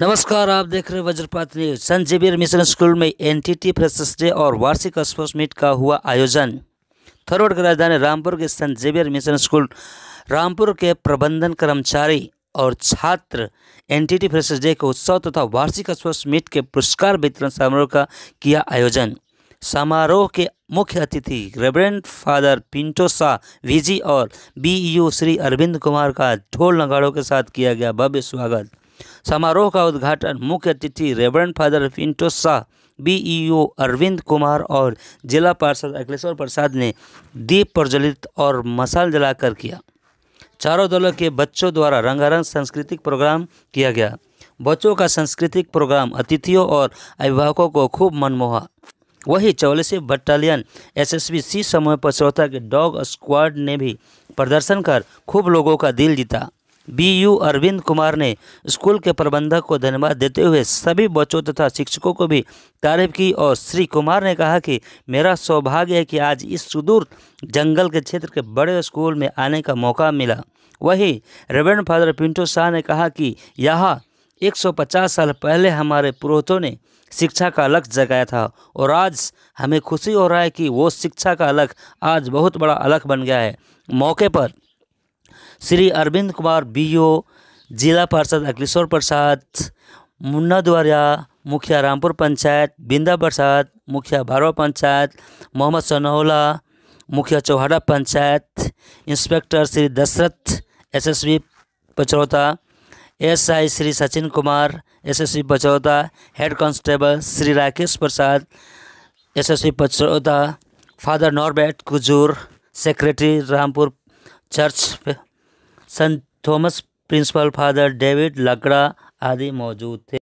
नमस्कार आप देख रहे हैं वज्रपात news Sant Xavier mission school में एनटीटी फ्रेशर्स डे और वार्षिक स्पोर्ट्स मीट का हुआ आयोजन थरोड की राजधानी रामपुर के संत जेवियर मिशन स्कूल रामपुर के प्रबंधन कर्मचारी और छात्र एनटीटी फ्रेशर्स डे के उत्सव तथा वार्षिक स्पोर्ट्स मीट के पुरस्कार वितरण समारोह का किया आयोजन समारोह के मुख्य अतिथि reverend father Pinto Shah VG और बीईओ e श्री अरविंद कुमार का ढोल नगाड़ों के साथ किया गया भव्य स्वागत समारोह का उद्घाटन मुख्य अतिथि reverend father Pinto Shah B Arvind Kumar और जिला पार्षद अखिलेश्वर प्रसाद ने दीप प्रज्वलित और मसाल जलाकर किया चारों दलों के बच्चों द्वारा रंगारंग सांस्कृतिक प्रोग्राम किया गया बच्चों का सांस्कृतिक प्रोग्राम अतिथियों और अभिभावकों को खूब मनमोहा वही चौलीसवीं बटालियन एसएसबी सी समूह पर श्रोता के डॉग स्क्वाड ने भी प्रदर्शन कर खूब लोगों का दिल जीता बी यू अरविंद कुमार ने स्कूल के प्रबंधक को धन्यवाद देते हुए सभी बच्चों तथा शिक्षकों को भी तारीफ की और श्री कुमार ने कहा कि मेरा सौभाग्य है कि आज इस सुदूर जंगल के क्षेत्र के बड़े स्कूल में आने का मौका मिला वहीं रेवेंड फादर पिंटो शाह ने कहा कि यहाँ 150 साल पहले हमारे पुरोहितों ने शिक्षा का लक्ष्य जगाया था और आज हमें खुशी हो रहा है कि वो शिक्षा का अलग आज बहुत बड़ा अलख बन गया है मौके पर श्री अरविंद कुमार बीओ जिला पार्षद अखिलेश्वर प्रसाद मुन्ना द्वारा मुखिया रामपुर पंचायत बिंदा प्रसाद मुखिया भारवा पंचायत मोहम्मद सनौला मुखिया Chauhara panchayat inspector Shri Dashrath SSB Pachrauta SI Shri Sachin Kumar SSB Pachrauta head constable Shri Rakesh Prasad SSB Pachrauta father Norbert Kujur secretary Rampur church Sant Thomas principal father David Lakra आदि मौजूद थे